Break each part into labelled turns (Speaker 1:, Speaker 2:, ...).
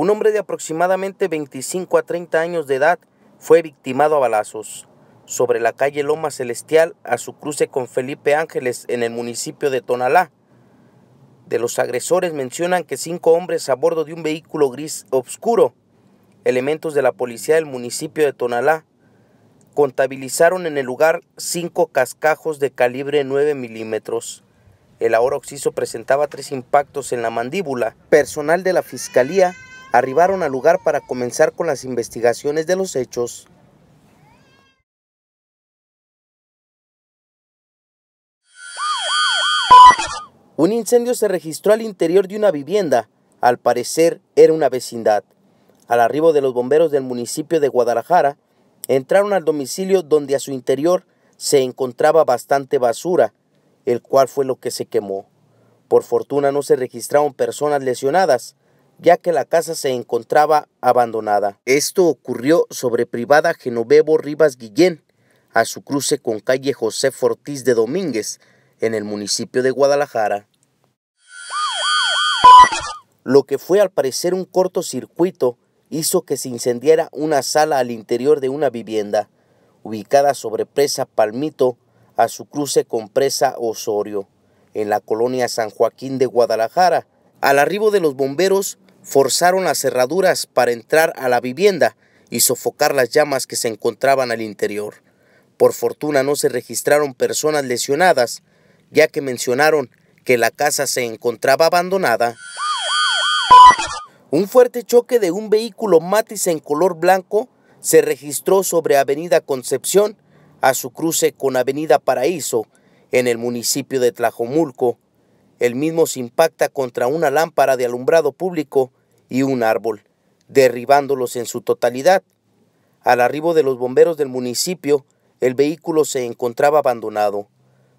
Speaker 1: Un hombre de aproximadamente 25 a 30 años de edad fue victimado a balazos sobre la calle Loma Celestial a su cruce con Felipe Ángeles en el municipio de Tonalá. De los agresores mencionan que cinco hombres a bordo de un vehículo gris oscuro, elementos de la policía del municipio de Tonalá, contabilizaron en el lugar cinco cascajos de calibre 9 milímetros. El ahora occiso presentaba tres impactos en la mandíbula. Personal de la fiscalía arribaron al lugar para comenzar con las investigaciones de los hechos. Un incendio se registró al interior de una vivienda, al parecer era una vecindad. Al arribo de los bomberos del municipio de Guadalajara, entraron al domicilio donde a su interior se encontraba bastante basura, el cual fue lo que se quemó. Por fortuna no se registraron personas lesionadas, ya que la casa se encontraba abandonada. Esto ocurrió sobre privada Genovevo Rivas Guillén, a su cruce con calle José Fortiz de Domínguez, en el municipio de Guadalajara. Lo que fue al parecer un cortocircuito hizo que se incendiara una sala al interior de una vivienda, ubicada sobre presa Palmito, a su cruce con presa Osorio, en la colonia San Joaquín de Guadalajara. Al arribo de los bomberos, forzaron las cerraduras para entrar a la vivienda y sofocar las llamas que se encontraban al interior. Por fortuna no se registraron personas lesionadas, ya que mencionaron que la casa se encontraba abandonada. Un fuerte choque de un vehículo matiz en color blanco se registró sobre Avenida Concepción a su cruce con Avenida Paraíso en el municipio de Tlajomulco, el mismo se impacta contra una lámpara de alumbrado público y un árbol, derribándolos en su totalidad. Al arribo de los bomberos del municipio, el vehículo se encontraba abandonado.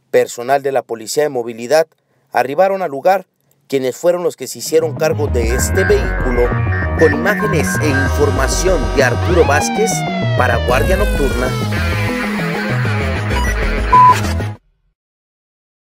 Speaker 1: Personal de la Policía de Movilidad arribaron al lugar, quienes fueron los que se hicieron cargo de este vehículo. Con imágenes e información de Arturo Vázquez para Guardia Nocturna.